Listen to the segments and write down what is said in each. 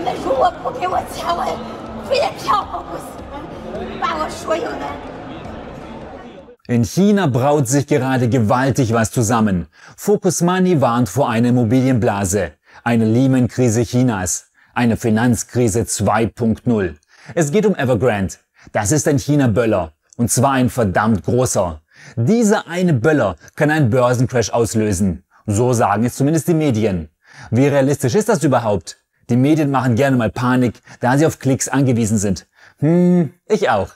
没说我不给我钱，我非得票我不行，把我所有的。In China braut sich gerade gewaltig was zusammen. Focus Money warnt vor einer Immobilienblase, eine Lehman-Krise Chinas, eine Finanzkrise 2.0. Es geht um Evergrande. Das ist ein China-Böller. Und zwar ein verdammt großer. Dieser eine Böller kann einen Börsencrash auslösen. So sagen es zumindest die Medien. Wie realistisch ist das überhaupt? Die Medien machen gerne mal Panik, da sie auf Klicks angewiesen sind. Hm, ich auch.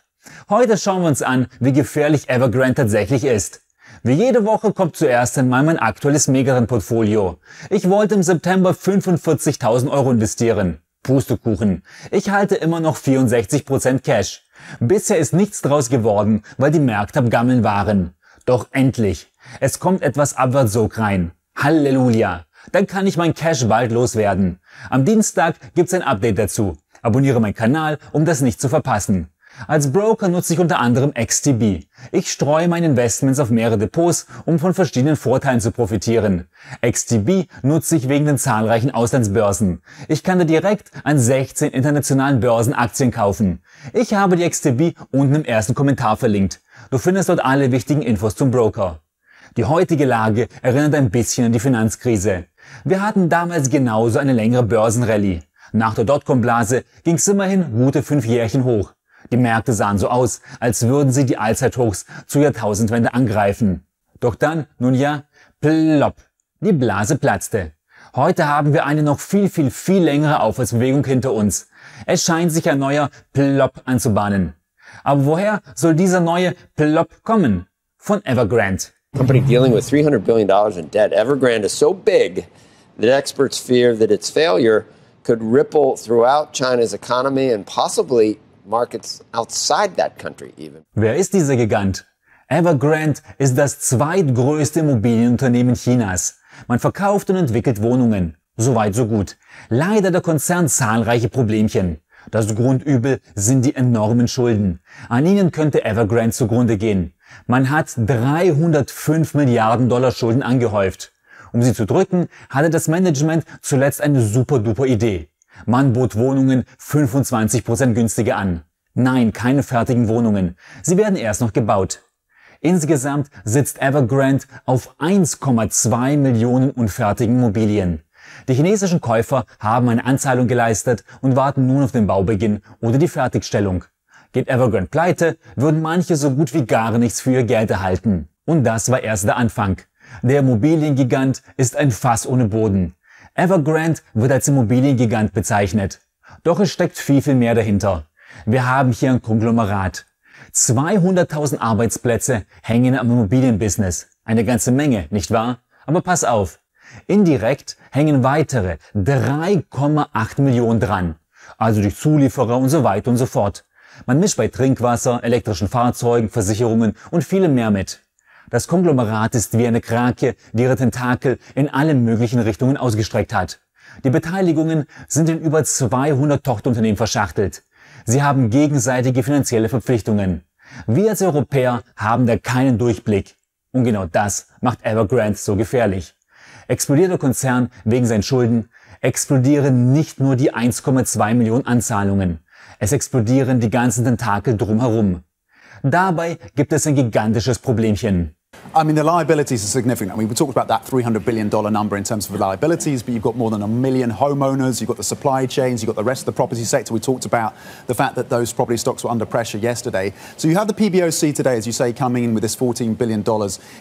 Heute schauen wir uns an, wie gefährlich Evergrande tatsächlich ist. Wie jede Woche kommt zuerst einmal mein aktuelles Megarin-Portfolio. Ich wollte im September 45.000 Euro investieren. Pustekuchen. Ich halte immer noch 64% Cash. Bisher ist nichts draus geworden, weil die Märkte am Gammeln waren. Doch endlich. Es kommt etwas Abwärtssog rein. Halleluja dann kann ich mein Cash bald loswerden. Am Dienstag gibt's ein Update dazu. Abonniere meinen Kanal, um das nicht zu verpassen. Als Broker nutze ich unter anderem XTB. Ich streue meine Investments auf mehrere Depots, um von verschiedenen Vorteilen zu profitieren. XTB nutze ich wegen den zahlreichen Auslandsbörsen. Ich kann da direkt an 16 internationalen Börsen Aktien kaufen. Ich habe die XTB unten im ersten Kommentar verlinkt. Du findest dort alle wichtigen Infos zum Broker. Die heutige Lage erinnert ein bisschen an die Finanzkrise. Wir hatten damals genauso eine längere Börsenrallye. Nach der Dotcom-Blase ging es immerhin gute fünf Jährchen hoch. Die Märkte sahen so aus, als würden sie die Allzeithochs zur Jahrtausendwende angreifen. Doch dann, nun ja, plopp, die Blase platzte. Heute haben wir eine noch viel, viel, viel längere Aufwärtsbewegung hinter uns. Es scheint sich ein neuer Plopp anzubahnen. Aber woher soll dieser neue Plopp kommen? Von Evergrande company dealing with $300 billion in debt, Evergrande is so big that experts fear that its failure could ripple throughout China's economy and possibly markets outside that country even. Wer ist dieser Gigant? Evergrande ist das zweitgrößte Immobilienunternehmen Chinas. Man verkauft und entwickelt Wohnungen. Soweit so gut. Leider der Konzern zahlreiche Problemchen. Das Grundübel sind die enormen Schulden. An ihnen könnte Evergrande zugrunde gehen. Man hat 305 Milliarden Dollar Schulden angehäuft. Um sie zu drücken, hatte das Management zuletzt eine super duper Idee. Man bot Wohnungen 25% günstiger an. Nein, keine fertigen Wohnungen. Sie werden erst noch gebaut. Insgesamt sitzt Evergrande auf 1,2 Millionen unfertigen Immobilien. Die chinesischen Käufer haben eine Anzahlung geleistet und warten nun auf den Baubeginn oder die Fertigstellung. Geht Evergrande pleite, würden manche so gut wie gar nichts für ihr Geld erhalten. Und das war erst der Anfang. Der Immobiliengigant ist ein Fass ohne Boden. Evergrande wird als Immobiliengigant bezeichnet. Doch es steckt viel, viel mehr dahinter. Wir haben hier ein Konglomerat. 200.000 Arbeitsplätze hängen am Immobilienbusiness. Eine ganze Menge, nicht wahr? Aber pass auf. Indirekt hängen weitere 3,8 Millionen dran. Also durch Zulieferer und so weiter und so fort. Man mischt bei Trinkwasser, elektrischen Fahrzeugen, Versicherungen und vielem mehr mit. Das Konglomerat ist wie eine Krake, die ihre Tentakel in alle möglichen Richtungen ausgestreckt hat. Die Beteiligungen sind in über 200 Tochterunternehmen verschachtelt. Sie haben gegenseitige finanzielle Verpflichtungen. Wir als Europäer haben da keinen Durchblick. Und genau das macht Evergrande so gefährlich. Explodiert der Konzern wegen seinen Schulden, explodieren nicht nur die 1,2 Millionen Anzahlungen. Es explodieren die ganzen Tentakel drumherum. Dabei gibt es ein gigantisches Problemchen. I mean, the liabilities are significant. I mean, we talked about that $300 billion number in terms of liabilities, but you've got more than a million homeowners, you've got the supply chains, you've got the rest of the property sector. We talked about the fact that those property stocks were under pressure yesterday. So you have the PBOC today, as you say, coming in with this $14 billion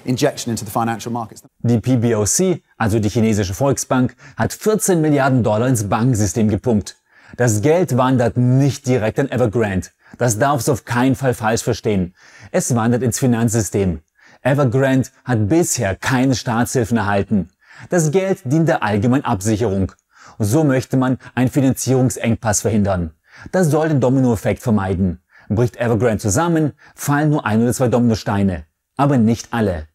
injection into the financial markets. Die PBOC, also die chinesische Volksbank, hat 14 Milliarden Dollar ins Bankensystem gepumpt. Das Geld wandert nicht direkt in Evergrande. Das darfst du auf keinen Fall falsch verstehen. Es wandert ins Finanzsystem. Evergrande hat bisher keine Staatshilfen erhalten. Das Geld dient der allgemeinen Absicherung. So möchte man einen Finanzierungsengpass verhindern. Das soll den Dominoeffekt vermeiden. Bricht Evergrande zusammen, fallen nur ein oder zwei Dominosteine. Aber nicht alle.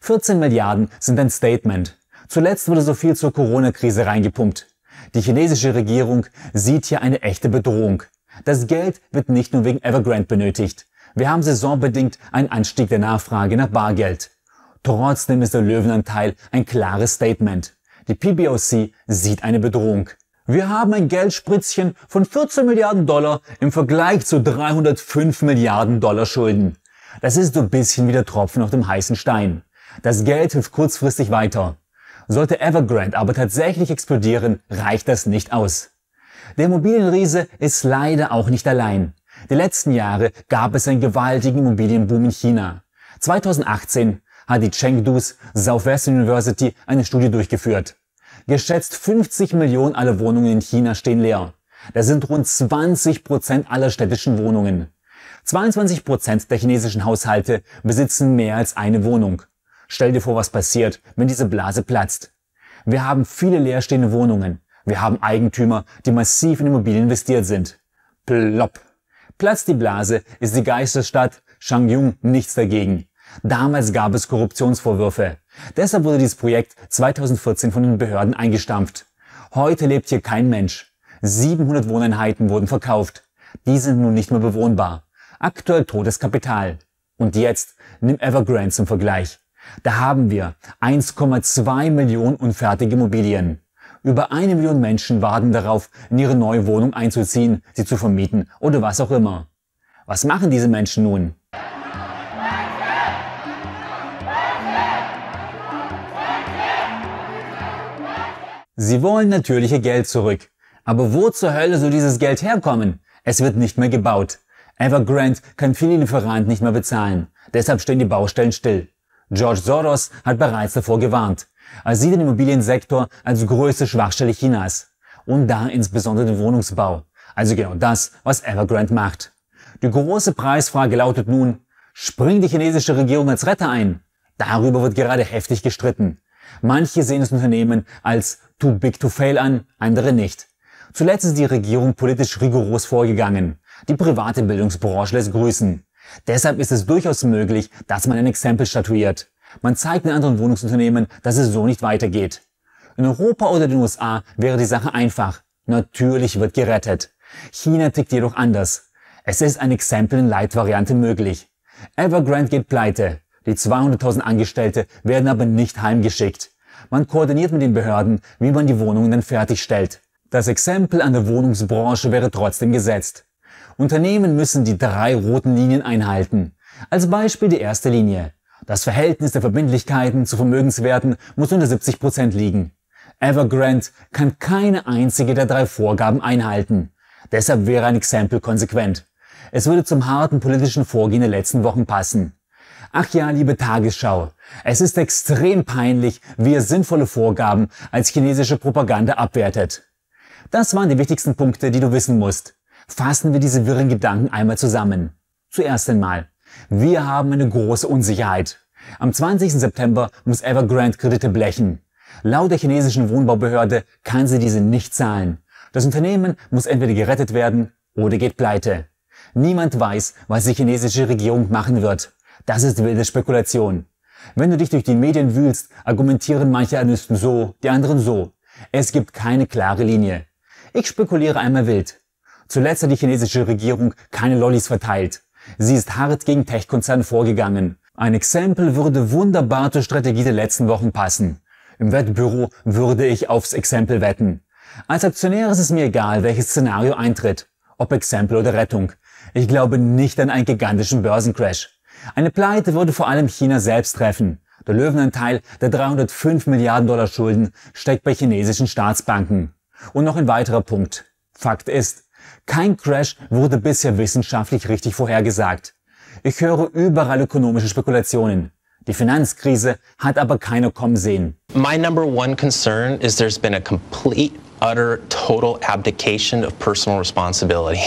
14 Milliarden sind ein Statement. Zuletzt wurde so viel zur Corona-Krise reingepumpt. Die chinesische Regierung sieht hier eine echte Bedrohung. Das Geld wird nicht nur wegen Evergrande benötigt. Wir haben saisonbedingt einen Anstieg der Nachfrage nach Bargeld. Trotzdem ist der Löwenanteil ein klares Statement. Die PBOC sieht eine Bedrohung. Wir haben ein Geldspritzchen von 14 Milliarden Dollar im Vergleich zu 305 Milliarden Dollar Schulden. Das ist so ein bisschen wie der Tropfen auf dem heißen Stein. Das Geld hilft kurzfristig weiter. Sollte Evergrande aber tatsächlich explodieren, reicht das nicht aus. Der Immobilienriese ist leider auch nicht allein. Die letzten Jahre gab es einen gewaltigen Immobilienboom in China. 2018 hat die Chengdu's Southwestern University eine Studie durchgeführt. Geschätzt 50 Millionen aller Wohnungen in China stehen leer. Das sind rund 20 Prozent aller städtischen Wohnungen. 22 Prozent der chinesischen Haushalte besitzen mehr als eine Wohnung. Stell dir vor, was passiert, wenn diese Blase platzt. Wir haben viele leerstehende Wohnungen. Wir haben Eigentümer, die massiv in Immobilien investiert sind. Plopp. Platzt die Blase, ist die Geisterstadt Shangyung nichts dagegen. Damals gab es Korruptionsvorwürfe. Deshalb wurde dieses Projekt 2014 von den Behörden eingestampft. Heute lebt hier kein Mensch. 700 Wohneinheiten wurden verkauft. Die sind nun nicht mehr bewohnbar. Aktuell totes Kapital. Und jetzt nimm Evergrande zum Vergleich. Da haben wir 1,2 Millionen unfertige Immobilien. Über eine Million Menschen warten darauf, in ihre neue Wohnung einzuziehen, sie zu vermieten oder was auch immer. Was machen diese Menschen nun? Sie wollen natürlich ihr Geld zurück. Aber wo zur Hölle soll dieses Geld herkommen? Es wird nicht mehr gebaut. Evergrande kann viele Lieferanten nicht mehr bezahlen. Deshalb stehen die Baustellen still. George Soros hat bereits davor gewarnt. Er sieht den Immobiliensektor als größte Schwachstelle Chinas. Und da insbesondere den Wohnungsbau. Also genau das, was Evergrande macht. Die große Preisfrage lautet nun, springt die chinesische Regierung als Retter ein? Darüber wird gerade heftig gestritten. Manche sehen das Unternehmen als too big to fail an, andere nicht. Zuletzt ist die Regierung politisch rigoros vorgegangen. Die private Bildungsbranche lässt grüßen. Deshalb ist es durchaus möglich, dass man ein Exempel statuiert. Man zeigt den anderen Wohnungsunternehmen, dass es so nicht weitergeht. In Europa oder den USA wäre die Sache einfach. Natürlich wird gerettet. China tickt jedoch anders. Es ist ein Exempel in Leitvariante möglich. Evergrande geht pleite. Die 200.000 Angestellte werden aber nicht heimgeschickt. Man koordiniert mit den Behörden, wie man die Wohnungen dann fertigstellt. Das Exempel an der Wohnungsbranche wäre trotzdem gesetzt. Unternehmen müssen die drei roten Linien einhalten. Als Beispiel die erste Linie. Das Verhältnis der Verbindlichkeiten zu Vermögenswerten muss unter 70% Prozent liegen. Evergrande kann keine einzige der drei Vorgaben einhalten. Deshalb wäre ein Exempel konsequent. Es würde zum harten politischen Vorgehen der letzten Wochen passen. Ach ja, liebe Tagesschau, es ist extrem peinlich, wie ihr sinnvolle Vorgaben als chinesische Propaganda abwertet. Das waren die wichtigsten Punkte, die du wissen musst. Fassen wir diese wirren Gedanken einmal zusammen. Zuerst einmal. Wir haben eine große Unsicherheit. Am 20. September muss Evergrande Kredite blechen. Laut der chinesischen Wohnbaubehörde kann sie diese nicht zahlen. Das Unternehmen muss entweder gerettet werden oder geht pleite. Niemand weiß, was die chinesische Regierung machen wird. Das ist wilde Spekulation. Wenn du dich durch die Medien wühlst, argumentieren manche Analysten so, die anderen so. Es gibt keine klare Linie. Ich spekuliere einmal wild. Zuletzt hat die chinesische Regierung keine Lollis verteilt. Sie ist hart gegen Tech-Konzerne vorgegangen. Ein Exempel würde wunderbar zur Strategie der letzten Wochen passen. Im Wettbüro würde ich aufs Exempel wetten. Als Aktionär ist es mir egal, welches Szenario eintritt. Ob Exempel oder Rettung. Ich glaube nicht an einen gigantischen Börsencrash. Eine Pleite würde vor allem China selbst treffen. Der Löwenanteil der 305 Milliarden Dollar Schulden steckt bei chinesischen Staatsbanken. Und noch ein weiterer Punkt. Fakt ist, kein Crash wurde bisher wissenschaftlich richtig vorhergesagt. Ich höre überall ökonomische Spekulationen. Die Finanzkrise hat aber keiner kommen sehen. My number one concern is there's been a complete, utter, total abdication of personal responsibility.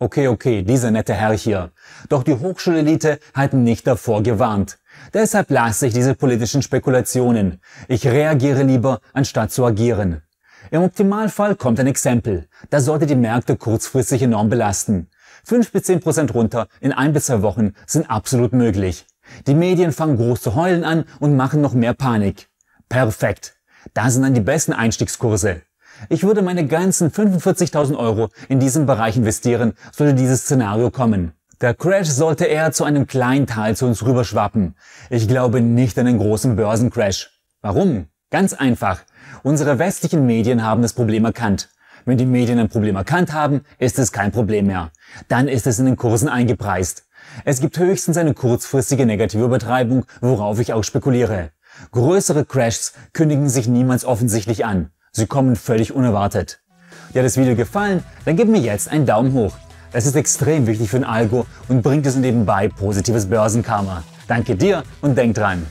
Okay, okay, dieser nette Herr hier. Doch die Hochschulelite hat nicht davor gewarnt. Deshalb lasse ich diese politischen Spekulationen. Ich reagiere lieber, anstatt zu agieren. Im Optimalfall kommt ein Exempel. Das sollte die Märkte kurzfristig enorm belasten. 5 bis 10 Prozent runter in ein bis zwei Wochen sind absolut möglich. Die Medien fangen groß zu heulen an und machen noch mehr Panik. Perfekt. Da sind dann die besten Einstiegskurse. Ich würde meine ganzen 45.000 Euro in diesen Bereich investieren, sollte dieses Szenario kommen. Der Crash sollte eher zu einem kleinen Teil zu uns rüberschwappen. Ich glaube nicht an den großen Börsencrash. Warum? Ganz einfach. Unsere westlichen Medien haben das Problem erkannt. Wenn die Medien ein Problem erkannt haben, ist es kein Problem mehr. Dann ist es in den Kursen eingepreist. Es gibt höchstens eine kurzfristige negative Übertreibung, worauf ich auch spekuliere. Größere Crashs kündigen sich niemals offensichtlich an. Sie kommen völlig unerwartet. Dir hat das Video gefallen? Dann gib mir jetzt einen Daumen hoch. Das ist extrem wichtig für den Algo und bringt es nebenbei positives Börsenkarma. Danke dir und denk dran.